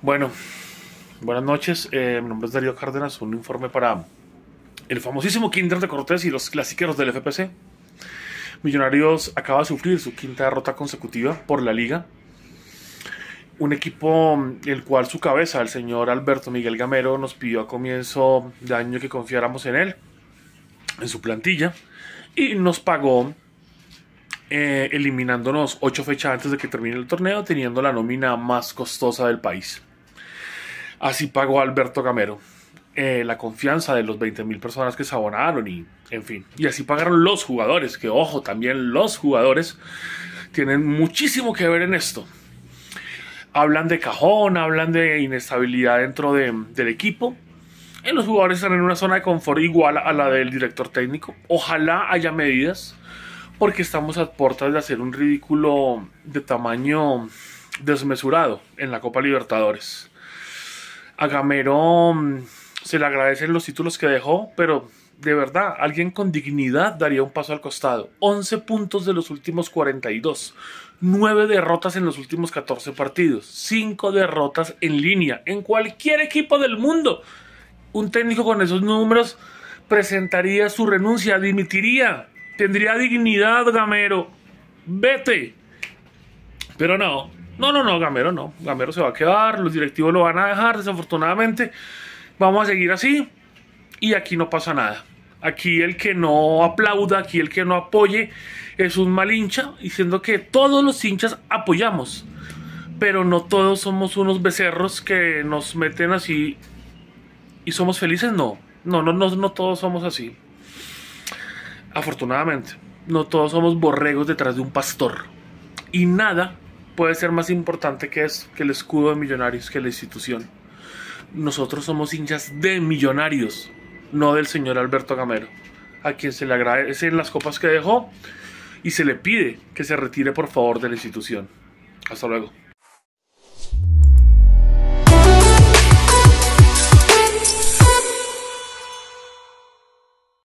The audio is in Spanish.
Bueno, buenas noches. Eh, mi nombre es Darío Cárdenas. Un informe para el famosísimo Kinder de Cortés y los clasiqueros del FPC. Millonarios acaba de sufrir su quinta derrota consecutiva por la liga. Un equipo mm, el cual su cabeza, el señor Alberto Miguel Gamero, nos pidió a comienzo de año que confiáramos en él, en su plantilla, y nos pagó eh, eliminándonos ocho fechas antes de que termine el torneo, teniendo la nómina más costosa del país. Así pagó Alberto Gamero eh, la confianza de los 20.000 personas que se abonaron y, en fin. Y así pagaron los jugadores, que ojo, también los jugadores tienen muchísimo que ver en esto. Hablan de cajón, hablan de inestabilidad dentro del equipo. Y los jugadores están en una zona de confort igual a la del director técnico. Ojalá haya medidas, porque estamos a puertas de hacer un ridículo de tamaño desmesurado en la Copa Libertadores a Gamero se le agradecen los títulos que dejó, pero de verdad, alguien con dignidad daría un paso al costado. 11 puntos de los últimos 42, 9 derrotas en los últimos 14 partidos, 5 derrotas en línea, en cualquier equipo del mundo. Un técnico con esos números presentaría su renuncia, dimitiría, tendría dignidad, Gamero. Vete. Pero no, no, no, no, Gamero no. Gamero se va a quedar, los directivos lo van a dejar, desafortunadamente. Vamos a seguir así y aquí no pasa nada. Aquí el que no aplauda, aquí el que no apoye es un mal hincha, diciendo que todos los hinchas apoyamos, pero no todos somos unos becerros que nos meten así y somos felices. No, no, no, no, no todos somos así. Afortunadamente, no todos somos borregos detrás de un pastor. Y nada puede ser más importante que, es, que el escudo de Millonarios, que la institución. Nosotros somos hinchas de Millonarios, no del señor Alberto Gamero, a quien se le agradecen las copas que dejó y se le pide que se retire por favor de la institución. Hasta luego.